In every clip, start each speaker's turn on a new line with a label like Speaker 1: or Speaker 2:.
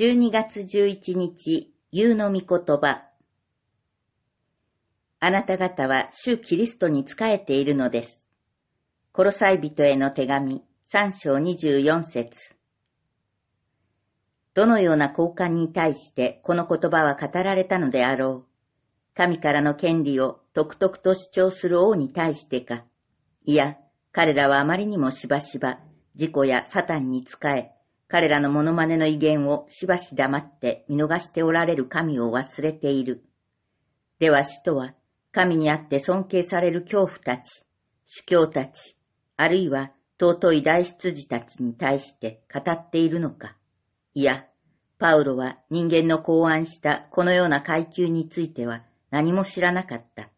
Speaker 1: 12月11日、夕の御言葉。あなた方は主キリストに仕えているのです。コロサイ人への手紙、3章24節どのような交換に対してこの言葉は語られたのであろう。神からの権利を独特と主張する王に対してか。いや、彼らはあまりにもしばしば、事故やサタンに仕え、彼らのモノマネの威厳をしばし黙って見逃しておられる神を忘れている。では死とは、神にあって尊敬される恐怖たち、主教たち、あるいは尊い大執事たちに対して語っているのか。いや、パウロは人間の考案したこのような階級については何も知らなかった。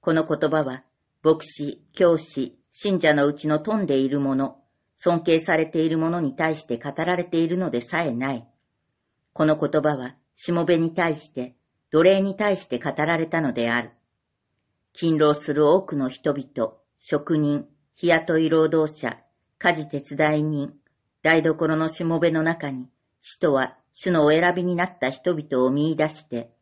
Speaker 1: この言葉は、牧師、教師、信者のうちの富んでいるもの尊敬されている者に対して語られているのでさえない。この言葉は、しもべに対して、奴隷に対して語られたのである。勤労する多くの人々、職人、日雇い労働者、家事手伝い人、台所のしもべの中に、死とは主のお選びになった人々を見出して、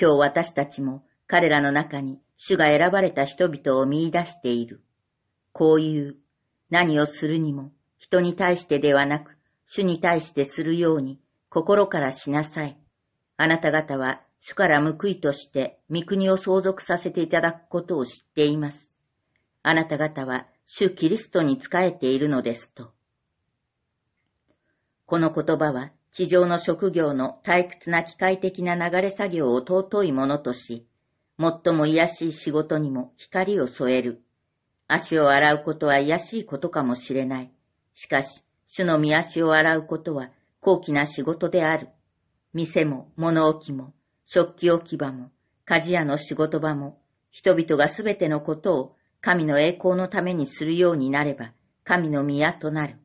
Speaker 1: 今日私たちも彼らの中に主が選ばれた人々を見出している。こういう何をするにも、人に対してではなく、主に対してするように、心からしなさい。あなた方は、主から報いとして、御国を相続させていただくことを知っています。あなた方は、主キリストに仕えているのですと。この言葉は、地上の職業の退屈な機械的な流れ作業を尊いものとし、最も癒しい仕事にも光を添える。足を洗うことは卑しいことかもしれない。しかし、主の見足を洗うことは高貴な仕事である。店も物置も食器置き場も鍛冶屋の仕事場も人々がすべてのことを神の栄光のためにするようになれば神の宮となる。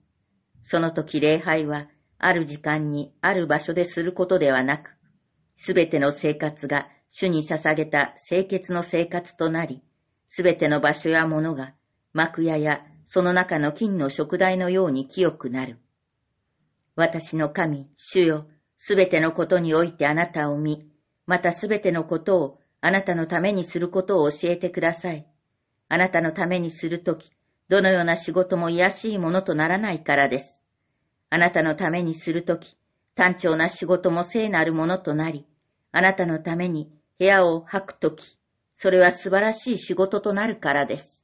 Speaker 1: その時礼拝はある時間にある場所ですることではなく、すべての生活が主に捧げた清潔の生活となり、すべての場所やものが幕屋やその中の金の食材のように清くなる。私の神、主よ、すべてのことにおいてあなたを見、またすべてのことをあなたのためにすることを教えてください。あなたのためにするとき、どのような仕事も癒しいものとならないからです。あなたのためにするとき、単調な仕事も聖なるものとなり、あなたのために部屋を吐くとき、それは素晴らしい仕事となるからです。